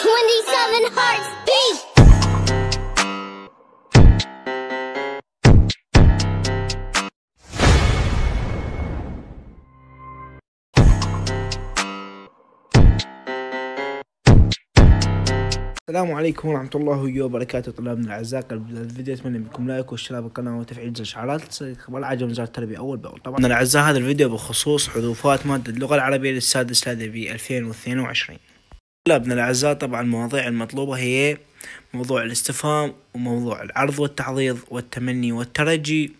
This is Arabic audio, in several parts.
27 hearts beat! السلام عليكم ورحمة الله وبركاته طلابنا الأعزاء قبل الفيديو أتمنى منكم لايك واشتراك بالقناة وتفعيل زر الشعارات طبعا عجب وزارة التربية أول بأول طبعا الأعزاء هذا الفيديو بخصوص حذوفات مادة اللغة العربية للسادس لدبي 2022 ابن الأعزاء طبعا المواضيع المطلوبة هي موضوع الاستفهام وموضوع العرض والتعريض والتمني والترجي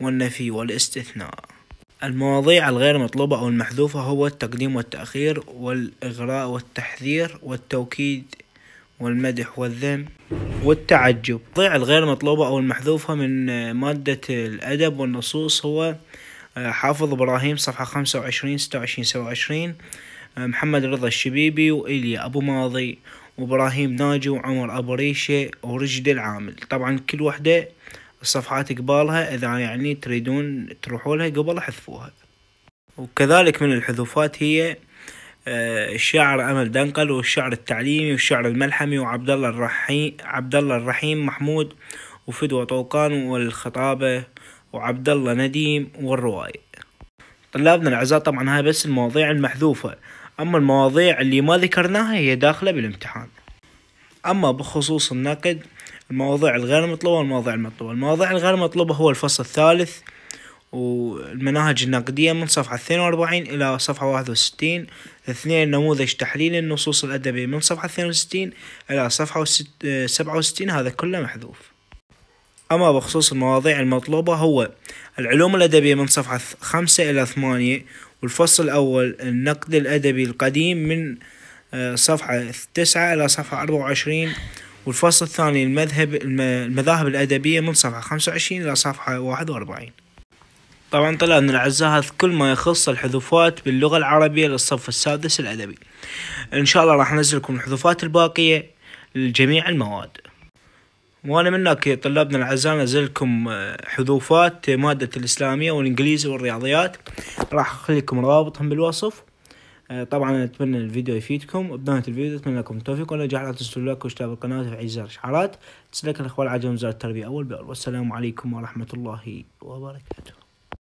والنفي والاستثناء المواضيع الغير مطلوبة أو المحذوفة هو التقديم والتأخير والإغراء والتحذير والتوكيد والمدح والذم والتعجب المواضيع الغير مطلوبة أو المحذوفة من مادة الأدب والنصوص هو آه، حافظ إبراهيم صفحة خمسة وعشرين ستة وعشرين سبعة وعشرين محمد رضا الشبيبي وإيليا أبو ماضي وإبراهيم ناجي وعمر أبو ريشة ورشدي العامل طبعا كل وحدة الصفحات قبالها إذا يعني تريدون تروحوا لها قبل حذفوها وكذلك من الحذوفات هي آه، الشاعر امل دنقل والشعر التعليمي والشعر الملحمي وعبد الله الرحيم عبد الله الرحيم محمود وفدوى طوقان والخطابه وعبد الله نديم والروايه طلابنا الاعزاء طبعا هاي بس المواضيع المحذوفه أما المواضيع اللي ما ذكرناها هي داخلة بالامتحان أما بخصوص النقد المواضيع الغير مطلوبة والمواضيع المطلوبة المواضيع الغير مطلوبة هو الفصل الثالث والمناهج النقدية من صفحة 42 إلى صفحة 61 اثنين نموذج تحليل النصوص الأدبية من صفحة 62 إلى صفحة 67 هذا كله محذوف أما بخصوص المواضيع المطلوبة هو العلوم الأدبية من صفحة خمسة إلى ثمانية والفصل الأول النقد الأدبي القديم من آه، صفحة تسعة إلى صفحة أربعة وعشرين والفصل الثاني المذهب المذاهب الأدبية من صفحة خمسة وعشرين إلى صفحة واحد وأربعين طبعا طلع من الأعزاء هذا كل ما يخص الحذوفات باللغة العربية للصف السادس الأدبي إن شاء الله راح نزلكم الحذوفات الباقية لجميع المواد وانا منك طلابنا الاعزاء نزلكم آه، حذوفات آه، ماده الاسلاميه والانجليزي والرياضيات راح اخليكم روابطهم بالوصف آه، طبعا اتمنى الفيديو يفيدكم بنهايه الفيديو اتمنى لكم التوفيق والنجاح لا تنسوا لايك واشتراك القناه وتفعيل زر الاشعارات تسلك الاخوه العجل وزاره التربيه اول باول والسلام عليكم ورحمه الله وبركاته